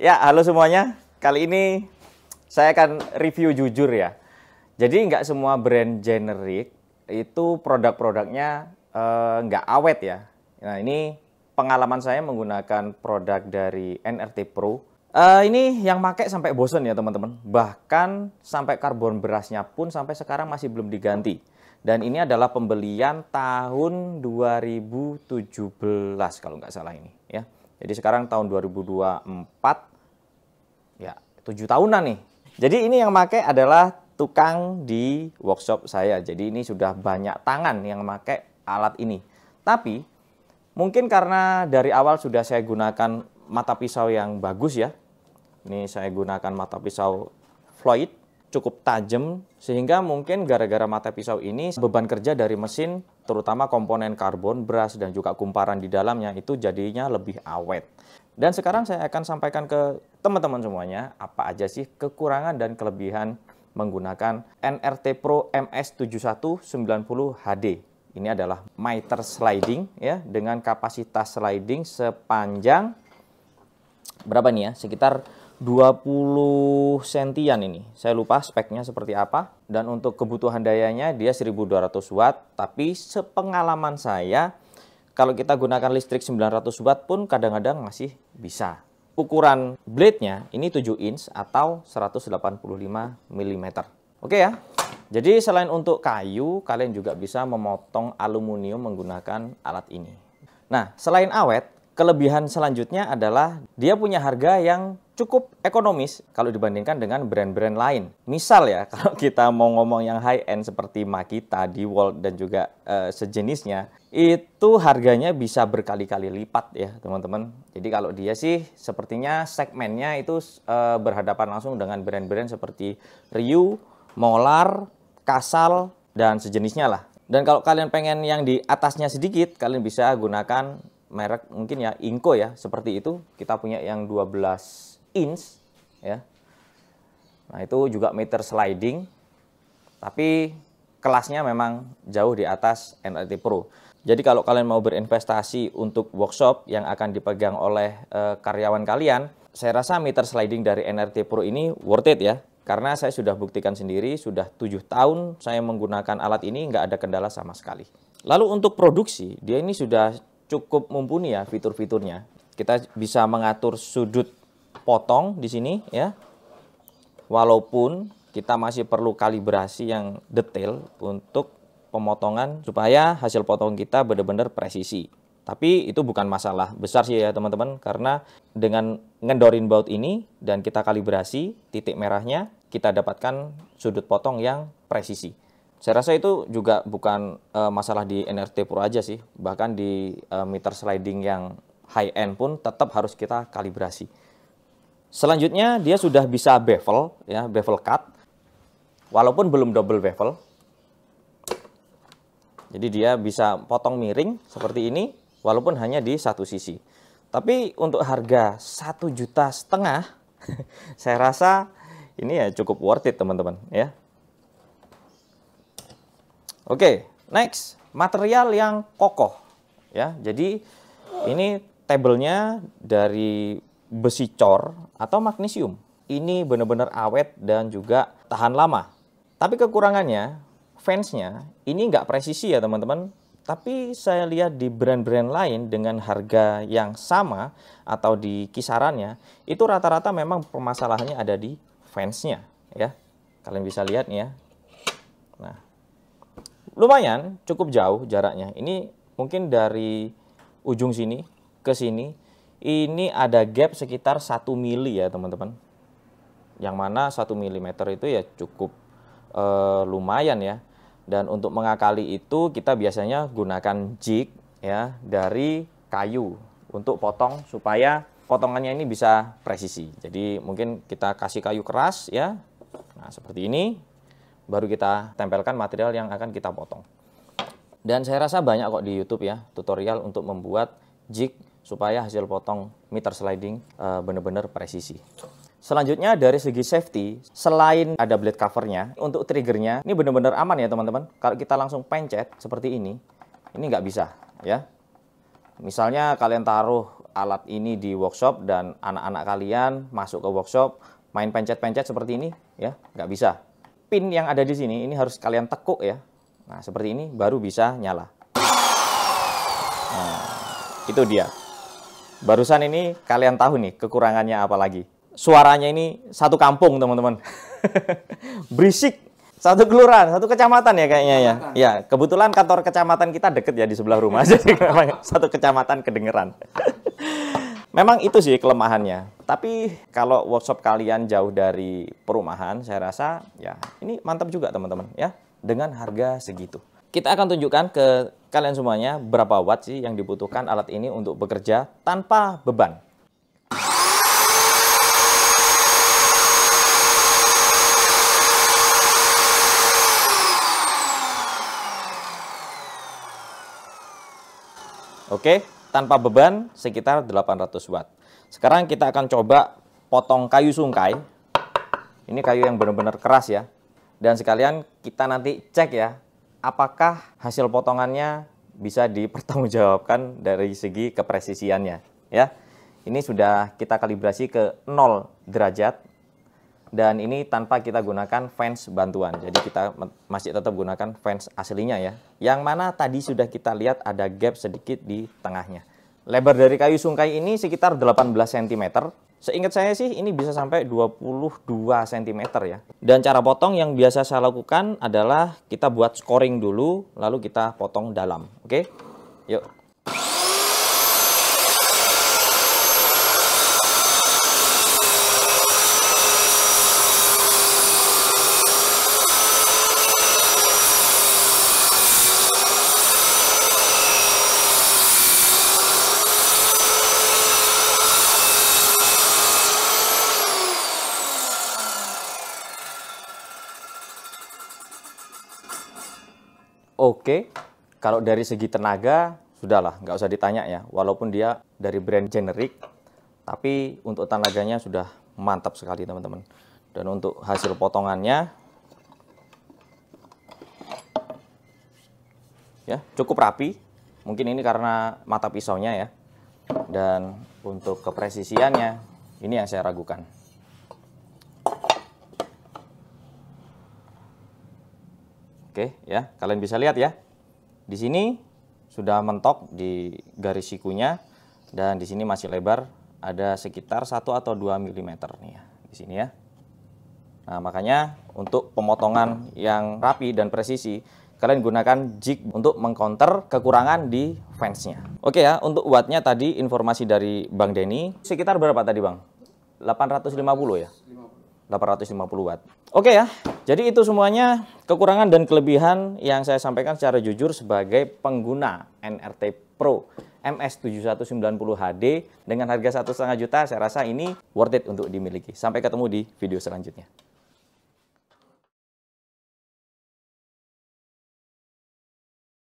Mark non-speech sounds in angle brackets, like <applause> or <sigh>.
Ya, halo semuanya. Kali ini saya akan review jujur ya. Jadi nggak semua brand generik itu produk-produknya eh, nggak awet ya. Nah ini pengalaman saya menggunakan produk dari NRT Pro. Uh, ini yang pakai sampai bosen ya teman-teman. Bahkan sampai karbon berasnya pun sampai sekarang masih belum diganti. Dan ini adalah pembelian tahun 2017 kalau nggak salah ini ya. Jadi sekarang tahun 2024 ya tujuh tahunan nih. Jadi ini yang pakai adalah tukang di workshop saya. Jadi ini sudah banyak tangan yang pakai alat ini. Tapi mungkin karena dari awal sudah saya gunakan mata pisau yang bagus ya. Ini saya gunakan mata pisau Floyd cukup tajam sehingga mungkin gara-gara mata pisau ini beban kerja dari mesin terutama komponen karbon, beras dan juga kumparan di dalamnya itu jadinya lebih awet. Dan sekarang saya akan sampaikan ke teman-teman semuanya apa aja sih kekurangan dan kelebihan menggunakan NRT Pro MS7190HD. Ini adalah miter sliding ya dengan kapasitas sliding sepanjang berapa nih ya? Sekitar 20 sentian ini. Saya lupa speknya seperti apa. Dan untuk kebutuhan dayanya dia 1200 watt. Tapi sepengalaman saya kalau kita gunakan listrik 900 watt pun kadang-kadang masih bisa. Ukuran blade-nya ini 7 inch atau 185 mm. Oke ya. Jadi selain untuk kayu, kalian juga bisa memotong aluminium menggunakan alat ini. Nah, selain awet, kelebihan selanjutnya adalah dia punya harga yang cukup ekonomis kalau dibandingkan dengan brand-brand lain. Misal ya, <laughs> kalau kita mau ngomong yang high-end seperti Makita, Dewalt, dan juga e, sejenisnya, itu harganya bisa berkali-kali lipat ya teman-teman. Jadi kalau dia sih sepertinya segmennya itu e, berhadapan langsung dengan brand-brand seperti Ryu, Molar, Kasal, dan sejenisnya lah. Dan kalau kalian pengen yang di atasnya sedikit, kalian bisa gunakan merek mungkin ya Inco ya, seperti itu. Kita punya yang 12 inch ya. Nah, itu juga meter sliding tapi kelasnya memang jauh di atas NRT Pro. Jadi kalau kalian mau berinvestasi untuk workshop yang akan dipegang oleh e, karyawan kalian, saya rasa meter sliding dari NRT Pro ini worth it ya. Karena saya sudah buktikan sendiri, sudah tujuh tahun saya menggunakan alat ini, nggak ada kendala sama sekali. Lalu untuk produksi, dia ini sudah cukup mumpuni ya fitur-fiturnya. Kita bisa mengatur sudut potong di sini ya. Walaupun kita masih perlu kalibrasi yang detail untuk pemotongan supaya hasil potong kita benar-benar presisi. Tapi itu bukan masalah besar sih ya teman-teman karena dengan ngendorin baut ini dan kita kalibrasi titik merahnya kita dapatkan sudut potong yang presisi. Saya rasa itu juga bukan uh, masalah di NRT Pro aja sih, bahkan di uh, meter sliding yang high end pun tetap harus kita kalibrasi. Selanjutnya dia sudah bisa bevel, ya bevel cut, walaupun belum double bevel. Jadi dia bisa potong miring seperti ini, walaupun hanya di satu sisi. Tapi untuk harga satu juta setengah, <laughs> saya rasa ini ya cukup worth it teman-teman ya. Oke, okay, next material yang kokoh ya. Jadi ini tablenya dari besi cor atau magnesium. Ini benar-benar awet dan juga tahan lama. Tapi kekurangannya, fansnya ini nggak presisi ya teman-teman. Tapi saya lihat di brand-brand lain dengan harga yang sama atau di kisarannya, itu rata-rata memang permasalahannya ada di fansnya ya. Kalian bisa lihat nih ya. Nah, lumayan cukup jauh jaraknya. Ini mungkin dari ujung sini ke sini ini ada gap sekitar 1 mili ya teman-teman. Yang mana 1 mm itu ya cukup e, lumayan ya. Dan untuk mengakali itu kita biasanya gunakan jig ya dari kayu untuk potong supaya potongannya ini bisa presisi. Jadi mungkin kita kasih kayu keras ya. Nah, seperti ini baru kita tempelkan material yang akan kita potong. Dan saya rasa banyak kok di YouTube ya tutorial untuk membuat jig supaya hasil potong meter sliding uh, benar-benar presisi. Selanjutnya dari segi safety, selain ada blade covernya, untuk triggernya ini benar-benar aman ya teman-teman. Kalau kita langsung pencet seperti ini, ini nggak bisa ya. Misalnya kalian taruh alat ini di workshop dan anak-anak kalian masuk ke workshop, main pencet-pencet seperti ini ya, nggak bisa. Pin yang ada di sini ini harus kalian tekuk ya. Nah seperti ini baru bisa nyala. Nah, itu dia. Barusan ini kalian tahu nih kekurangannya apa lagi. Suaranya ini satu kampung teman-teman. <laughs> Berisik. Satu kelurahan, satu kecamatan ya kayaknya ya. Ya, kebetulan kantor kecamatan kita deket ya di sebelah rumah. <laughs> Jadi satu kecamatan kedengeran. <laughs> Memang itu sih kelemahannya. Tapi kalau workshop kalian jauh dari perumahan, saya rasa ya ini mantap juga teman-teman ya dengan harga segitu. Kita akan tunjukkan ke kalian semuanya berapa watt sih yang dibutuhkan alat ini untuk bekerja tanpa beban. Oke, tanpa beban sekitar 800 watt. Sekarang kita akan coba potong kayu sungkai. Ini kayu yang benar-benar keras ya. Dan sekalian kita nanti cek ya apakah hasil potongannya bisa dipertanggungjawabkan dari segi kepresisiannya ya. Ini sudah kita kalibrasi ke 0 derajat dan ini tanpa kita gunakan fans bantuan. Jadi kita masih tetap gunakan fans aslinya ya. Yang mana tadi sudah kita lihat ada gap sedikit di tengahnya. Lebar dari kayu sungkai ini sekitar 18 cm Seingat saya sih ini bisa sampai 22 cm ya. Dan cara potong yang biasa saya lakukan adalah kita buat scoring dulu lalu kita potong dalam. Oke. Yuk. oke. Kalau dari segi tenaga, sudahlah, nggak usah ditanya ya. Walaupun dia dari brand generik, tapi untuk tenaganya sudah mantap sekali teman-teman. Dan untuk hasil potongannya, ya cukup rapi. Mungkin ini karena mata pisaunya ya. Dan untuk kepresisiannya, ini yang saya ragukan. Oke, ya. Kalian bisa lihat ya. Di sini sudah mentok di garis sikunya dan di sini masih lebar ada sekitar 1 atau 2 mm nih ya di sini ya. Nah, makanya untuk pemotongan yang rapi dan presisi kalian gunakan jig untuk mengcounter kekurangan di fence-nya. Oke ya, untuk wattnya tadi informasi dari Bang Denny sekitar berapa tadi Bang? 850 ya? 850 watt. Oke ya, jadi itu semuanya kekurangan dan kelebihan yang saya sampaikan secara jujur sebagai pengguna NRT Pro MS7190HD dengan harga satu setengah juta saya rasa ini worth it untuk dimiliki. Sampai ketemu di video selanjutnya.